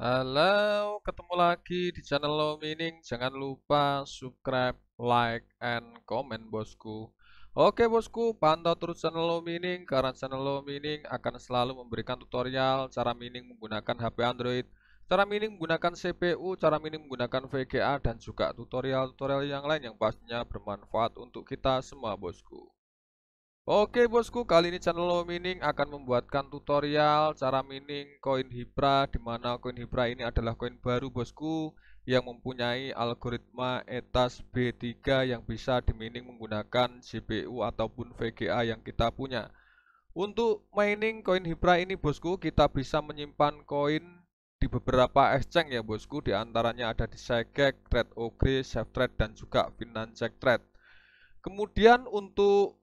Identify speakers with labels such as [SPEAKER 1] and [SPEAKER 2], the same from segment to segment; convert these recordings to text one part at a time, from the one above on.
[SPEAKER 1] Halo, ketemu lagi di channel Low Meaning. Jangan lupa subscribe, like, and comment, bosku. Oke, bosku, pantau terus channel Low Meaning karena channel Low Meaning akan selalu memberikan tutorial cara mining menggunakan HP Android, cara mining menggunakan CPU, cara mining menggunakan VGA, dan juga tutorial-tutorial yang lain yang pastinya bermanfaat untuk kita semua, bosku. Oke bosku, kali ini channel Mining akan membuatkan tutorial cara mining koin Hibra Dimana koin Hibra ini adalah koin baru bosku yang mempunyai algoritma ETAS B3 yang bisa dimining menggunakan CPU ataupun VGA yang kita punya. Untuk mining koin Hibra ini bosku, kita bisa menyimpan koin di beberapa exchange ya bosku, di antaranya ada di Segek, Safe Trade, dan juga Trade Kemudian untuk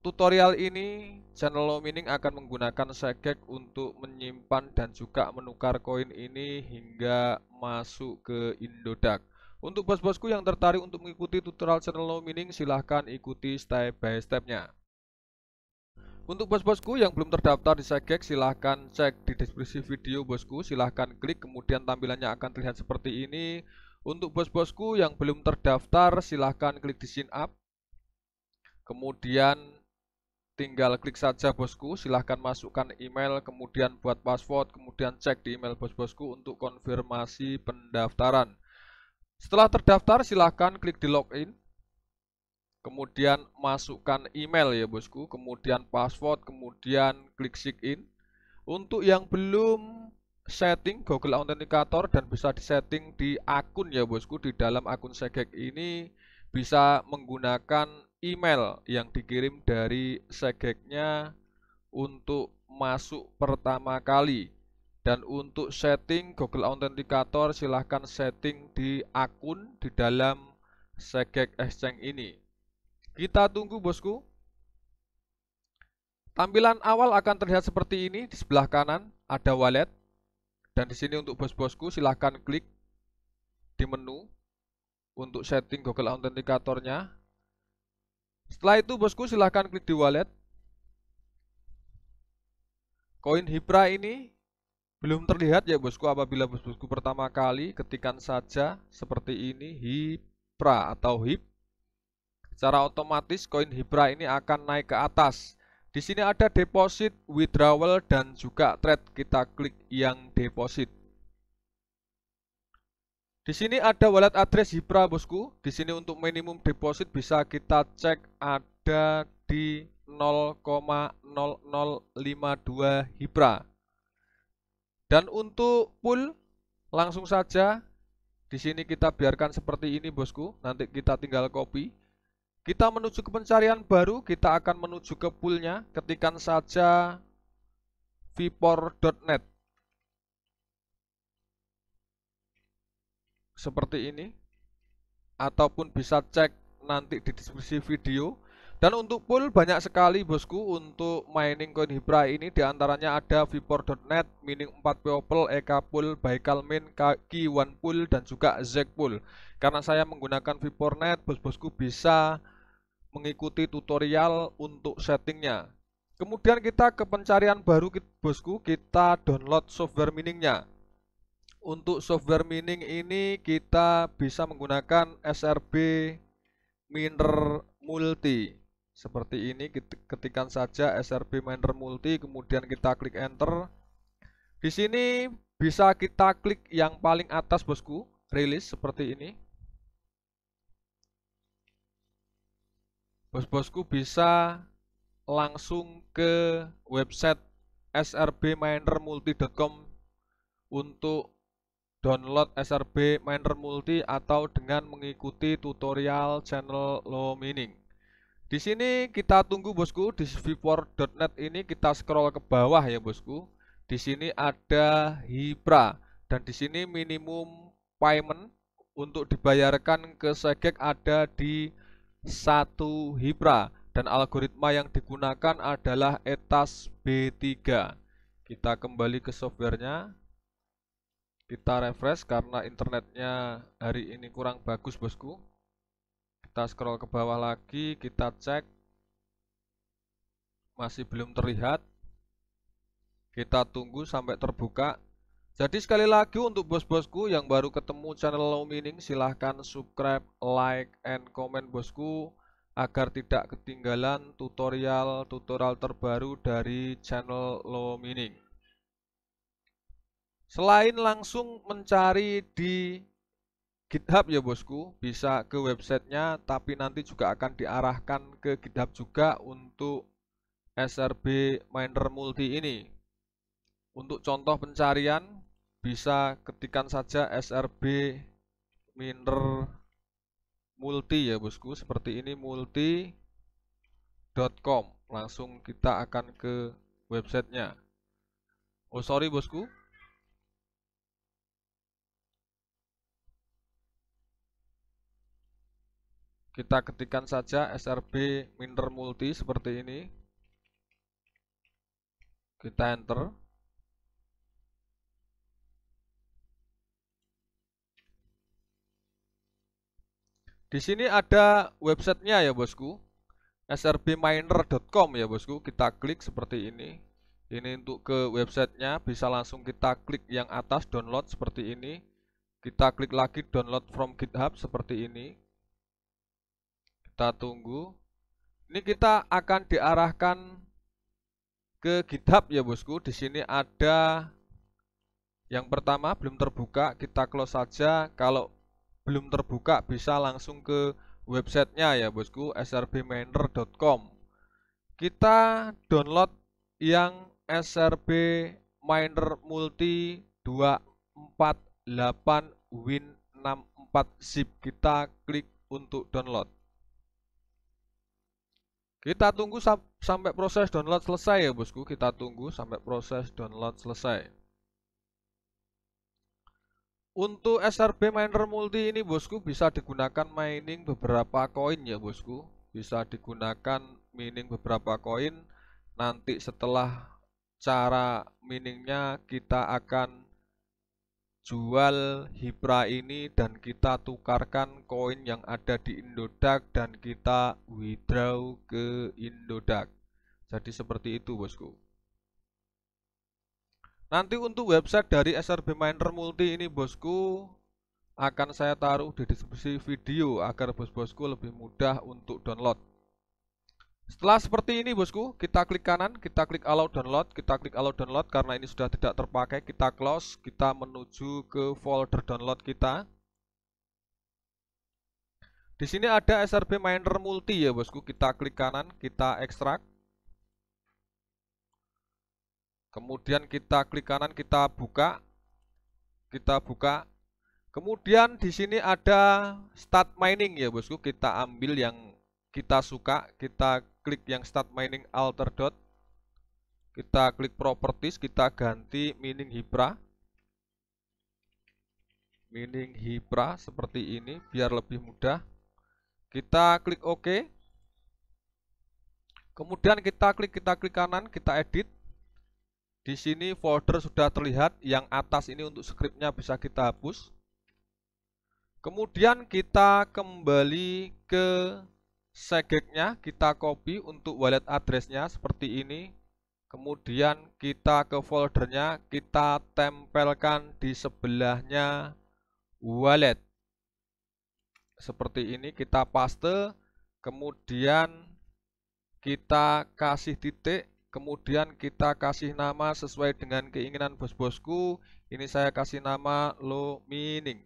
[SPEAKER 1] Tutorial ini, channel Low mining akan menggunakan segek untuk menyimpan dan juga menukar koin ini hingga masuk ke Indodax. Untuk bos-bosku yang tertarik untuk mengikuti tutorial channel Low mining, silahkan ikuti step by stepnya. Untuk bos-bosku yang belum terdaftar di segek, silahkan cek di deskripsi video bosku, silahkan klik, kemudian tampilannya akan terlihat seperti ini. Untuk bos-bosku yang belum terdaftar, silahkan klik di sign up. Kemudian tinggal klik saja bosku silahkan masukkan email kemudian buat password kemudian cek di email bos-bosku untuk konfirmasi pendaftaran setelah terdaftar silahkan klik di login kemudian masukkan email ya bosku kemudian password kemudian klik sign in untuk yang belum setting Google Authenticator dan bisa disetting di akun ya bosku di dalam akun Segek ini bisa menggunakan email yang dikirim dari segeknya untuk masuk pertama kali dan untuk setting Google Authenticator silahkan setting di akun di dalam segek exchange ini kita tunggu bosku tampilan awal akan terlihat seperti ini di sebelah kanan ada wallet dan di sini untuk bos-bosku silahkan klik di menu untuk setting Google Authenticatornya setelah itu bosku silahkan klik di wallet. Koin Hibra ini belum terlihat ya bosku apabila bosku pertama kali ketikan saja seperti ini Hibra atau Hib. Secara otomatis koin Hibra ini akan naik ke atas. Di sini ada deposit, withdrawal, dan juga trade. Kita klik yang deposit. Di sini ada wallet address Hibra bosku. Di sini untuk minimum deposit bisa kita cek ada di 0,0052 Hibra. Dan untuk pool langsung saja di sini kita biarkan seperti ini bosku. Nanti kita tinggal copy. Kita menuju ke pencarian baru, kita akan menuju ke poolnya. Ketikan saja vipor.net. seperti ini ataupun bisa cek nanti di deskripsi video dan untuk pool banyak sekali bosku untuk mining coin Hibra ini diantaranya ada Vipor.net, Mining 4 People, Eka Pool, Baikal Min, one Pool, dan juga Zek Pool karena saya menggunakan Vipor.net bos-bosku bisa mengikuti tutorial untuk settingnya kemudian kita ke pencarian baru bosku kita download software miningnya untuk software mining ini kita bisa menggunakan SRB miner multi. Seperti ini ketikan saja SRB miner multi kemudian kita klik enter. Di sini bisa kita klik yang paling atas bosku, rilis seperti ini. Bos-bosku bisa langsung ke website srbminermulti.com untuk download SRB Miner Multi atau dengan mengikuti tutorial channel Low Mining. Di sini kita tunggu bosku di viewport.net ini kita scroll ke bawah ya bosku. Di sini ada Hibra dan di sini minimum payment untuk dibayarkan ke Segek ada di satu Hibra dan algoritma yang digunakan adalah ETAS B3. Kita kembali ke softwarenya kita refresh karena internetnya hari ini kurang bagus bosku kita scroll ke bawah lagi kita cek masih belum terlihat kita tunggu sampai terbuka jadi sekali lagi untuk bos-bosku yang baru ketemu channel Low Mining silahkan subscribe, like, and comment bosku agar tidak ketinggalan tutorial-tutorial terbaru dari channel Low Mining. Selain langsung mencari di GitHub ya bosku, bisa ke websitenya, tapi nanti juga akan diarahkan ke GitHub juga untuk SRB Miner Multi ini. Untuk contoh pencarian, bisa ketikan saja SRB Miner Multi ya bosku, seperti ini multi.com. Langsung kita akan ke websitenya. Oh sorry bosku, kita ketikkan saja srb minter multi seperti ini kita enter Di sini ada websitenya ya bosku srbminer.com ya bosku kita klik seperti ini ini untuk ke websitenya bisa langsung kita klik yang atas download seperti ini kita klik lagi download from github seperti ini kita tunggu. Ini kita akan diarahkan ke GitHub ya bosku. Di sini ada yang pertama belum terbuka, kita close saja. Kalau belum terbuka bisa langsung ke websitenya ya bosku, srbminer.com. Kita download yang SRB Miner Multi 248 Win 64 zip. Kita klik untuk download. Kita tunggu sam sampai proses download selesai ya bosku. Kita tunggu sampai proses download selesai. Untuk SRB miner multi ini bosku bisa digunakan mining beberapa koin ya bosku. Bisa digunakan mining beberapa koin. Nanti setelah cara miningnya kita akan jual hibra ini dan kita tukarkan koin yang ada di Indodax dan kita withdraw ke Indodax. Jadi seperti itu bosku. Nanti untuk website dari SRB Miner Multi ini bosku akan saya taruh di deskripsi video agar bos-bosku lebih mudah untuk download. Setelah seperti ini bosku, kita klik kanan, kita klik allow download, kita klik allow download karena ini sudah tidak terpakai, kita close, kita menuju ke folder download kita. Di sini ada SRB Miner Multi ya bosku, kita klik kanan, kita ekstrak. Kemudian kita klik kanan, kita buka. Kita buka. Kemudian di sini ada start mining ya bosku, kita ambil yang kita suka, kita klik yang start mining alter dot kita klik properties kita ganti mining hibra mining hibra seperti ini biar lebih mudah kita klik ok kemudian kita klik kita klik kanan kita edit di sini folder sudah terlihat yang atas ini untuk scriptnya bisa kita hapus kemudian kita kembali ke segeknya kita copy untuk wallet addressnya seperti ini kemudian kita ke foldernya kita tempelkan di sebelahnya wallet seperti ini kita paste kemudian kita kasih titik kemudian kita kasih nama sesuai dengan keinginan bos-bosku ini saya kasih nama lo mining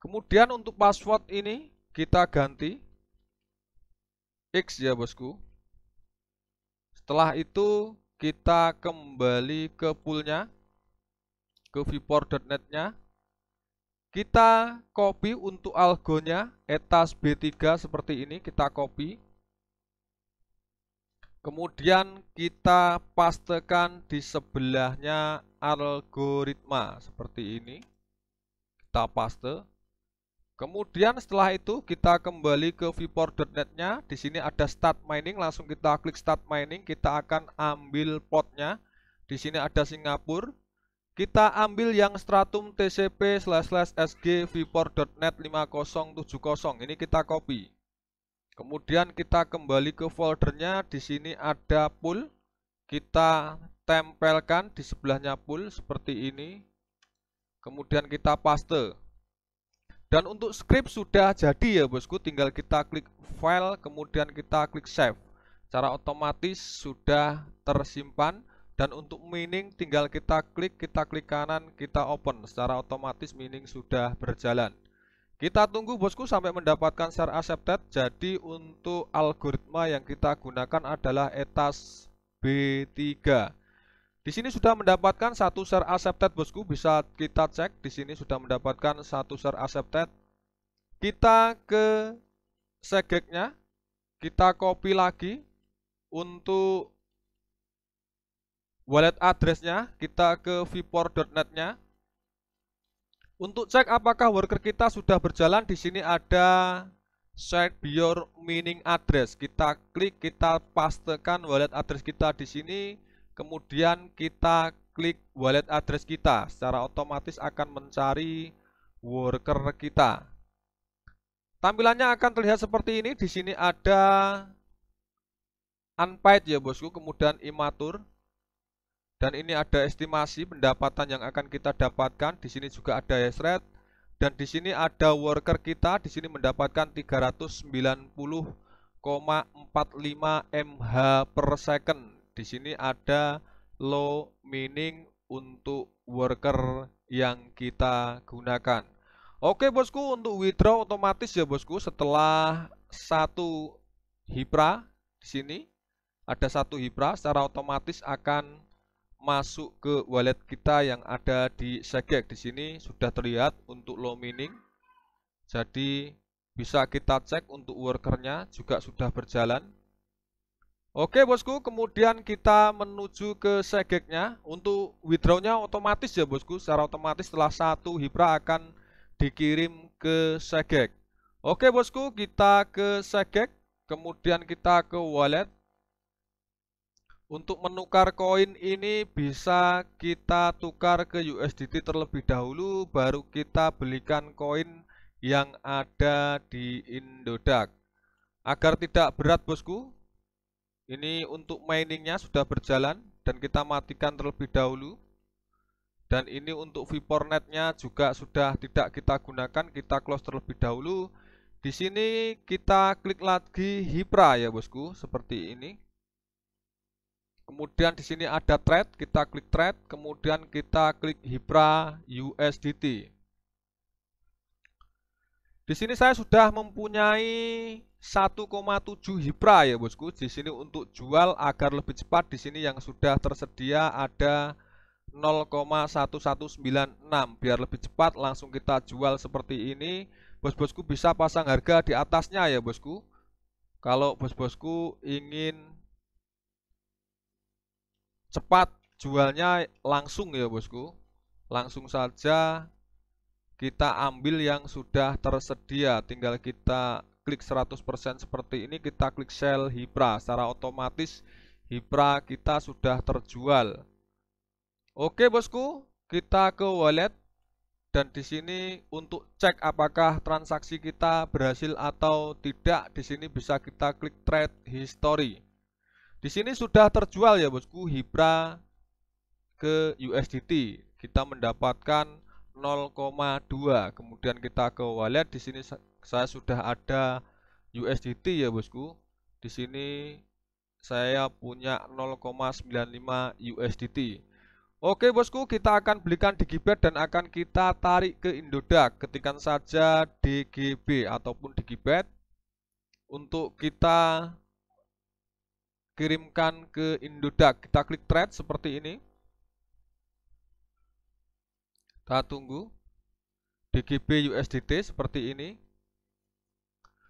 [SPEAKER 1] kemudian untuk password ini kita ganti fix ya bosku setelah itu kita kembali ke poolnya ke viewport.net nya kita copy untuk algonya etas B3 seperti ini kita copy kemudian kita pastekan di sebelahnya algoritma seperti ini kita paste Kemudian setelah itu kita kembali ke viewport.net-nya. Di sini ada start mining, langsung kita klik start mining, kita akan ambil potnya. Di sini ada Singapura. Kita ambil yang stratum tcp sg viewport.net 5070. Ini kita copy. Kemudian kita kembali ke foldernya. Di sini ada pool. Kita tempelkan di sebelahnya pool seperti ini. Kemudian kita paste. Dan untuk script sudah jadi ya bosku, tinggal kita klik file, kemudian kita klik save. Cara otomatis sudah tersimpan dan untuk mining tinggal kita klik, kita klik kanan, kita open. Secara otomatis mining sudah berjalan. Kita tunggu bosku sampai mendapatkan share accepted. Jadi untuk algoritma yang kita gunakan adalah etas B3. Di sini sudah mendapatkan satu share accepted bosku, bisa kita cek di sini sudah mendapatkan satu share accepted. Kita ke segeknya, kita copy lagi untuk wallet addressnya, kita ke vpor.net-nya. Untuk cek apakah worker kita sudah berjalan, di sini ada set your mining address. Kita klik, kita pastekan wallet address kita di sini Kemudian kita klik wallet address kita, secara otomatis akan mencari worker kita. Tampilannya akan terlihat seperti ini. Di sini ada unpaid ya bosku, kemudian imatur. Dan ini ada estimasi pendapatan yang akan kita dapatkan. Di sini juga ada hash rate dan di sini ada worker kita di sini mendapatkan 390,45 mh per second di sini ada low meaning untuk worker yang kita gunakan. Oke bosku, untuk withdraw otomatis ya bosku setelah satu hipra di sini ada satu hipra secara otomatis akan masuk ke wallet kita yang ada di Segek. Di sini sudah terlihat untuk low mining. Jadi bisa kita cek untuk workernya juga sudah berjalan. Oke bosku, kemudian kita menuju ke segeknya. Untuk withdrawnya otomatis ya bosku, secara otomatis setelah satu hibra akan dikirim ke segek. Oke bosku, kita ke segek, kemudian kita ke wallet. Untuk menukar koin ini bisa kita tukar ke USDT terlebih dahulu, baru kita belikan koin yang ada di Indodax. Agar tidak berat bosku, ini untuk miningnya sudah berjalan dan kita matikan terlebih dahulu. Dan ini untuk VIPorNetnya juga sudah tidak kita gunakan, kita close terlebih dahulu. Di sini kita klik lagi Hipra ya bosku, seperti ini. Kemudian di sini ada thread, kita klik thread, kemudian kita klik Hipra USDT. Di sini saya sudah mempunyai 1,7 hipra ya bosku. Di sini untuk jual agar lebih cepat di sini yang sudah tersedia ada 0,1196 biar lebih cepat langsung kita jual seperti ini. Bos-bosku bisa pasang harga di atasnya ya bosku. Kalau bos-bosku ingin cepat jualnya langsung ya bosku. Langsung saja kita ambil yang sudah tersedia tinggal kita klik 100% seperti ini kita klik sell Hibra secara otomatis Hibra kita sudah terjual Oke bosku kita ke wallet dan di sini untuk cek apakah transaksi kita berhasil atau tidak di sini bisa kita klik trade history di sini sudah terjual ya bosku Hibra ke USDT kita mendapatkan 0,2 kemudian kita ke wallet di sini saya sudah ada USDT ya bosku di sini saya punya 0,95 USDT Oke bosku kita akan belikan digibet dan akan kita tarik ke Indodax ketikan saja DGB ataupun digibet untuk kita kirimkan ke Indodax kita klik trade seperti ini kita tunggu DGB USDT seperti ini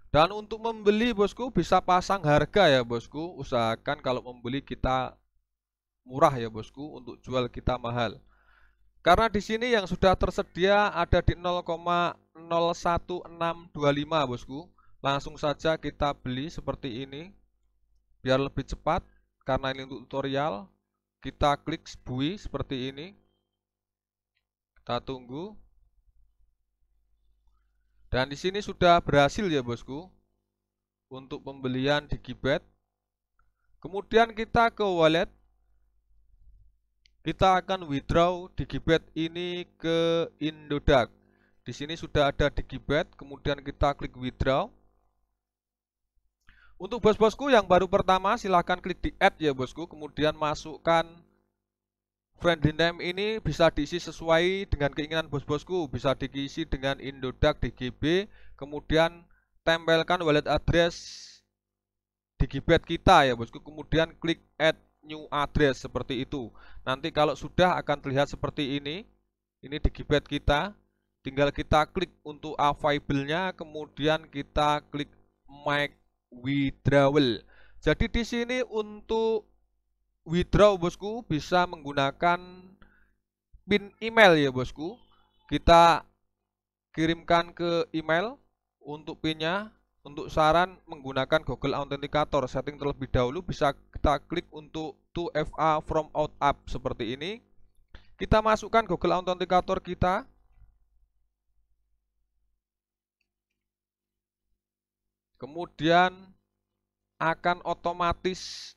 [SPEAKER 1] dan untuk membeli bosku bisa pasang harga ya bosku. Usahakan kalau membeli kita murah ya bosku, untuk jual kita mahal. Karena di sini yang sudah tersedia ada di 0,01625 bosku. Langsung saja kita beli seperti ini. Biar lebih cepat karena ini untuk tutorial. Kita klik bui seperti ini. Kita tunggu dan di sini sudah berhasil ya bosku untuk pembelian di Gibet. Kemudian kita ke wallet. Kita akan withdraw di Gibet ini ke Indodax. Di sini sudah ada di Gibet, kemudian kita klik withdraw. Untuk bos-bosku yang baru pertama silahkan klik di add ya bosku, kemudian masukkan Friendly name ini bisa diisi sesuai dengan keinginan bos-bosku, bisa diisi dengan Indodax DGB, kemudian tempelkan wallet address di kita ya bosku, kemudian klik add new address seperti itu. Nanti kalau sudah akan terlihat seperti ini. Ini di kita, tinggal kita klik untuk available-nya, kemudian kita klik make withdrawal. Jadi di sini untuk withdraw bosku bisa menggunakan pin email ya bosku. Kita kirimkan ke email untuk pinnya. Untuk saran menggunakan Google Authenticator setting terlebih dahulu bisa kita klik untuk 2FA from out up seperti ini. Kita masukkan Google Authenticator kita. Kemudian akan otomatis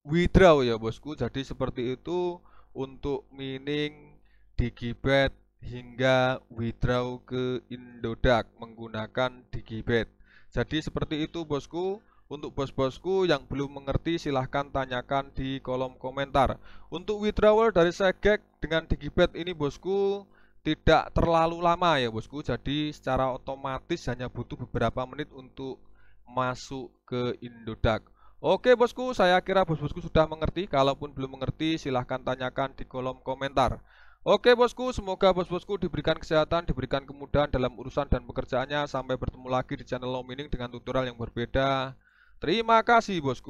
[SPEAKER 1] withdraw ya bosku jadi seperti itu untuk mining digibet hingga withdraw ke Indodak menggunakan digibet jadi seperti itu bosku untuk bos-bosku yang belum mengerti silahkan tanyakan di kolom komentar Untuk withdrawal dari segek dengan digibet ini bosku tidak terlalu lama ya bosku Jadi secara otomatis hanya butuh beberapa menit untuk masuk ke Indodak. Oke bosku, saya kira bos-bosku sudah mengerti. Kalaupun belum mengerti, silahkan tanyakan di kolom komentar. Oke bosku, semoga bos-bosku diberikan kesehatan, diberikan kemudahan dalam urusan dan pekerjaannya. Sampai bertemu lagi di channel Lomining dengan tutorial yang berbeda. Terima kasih bosku.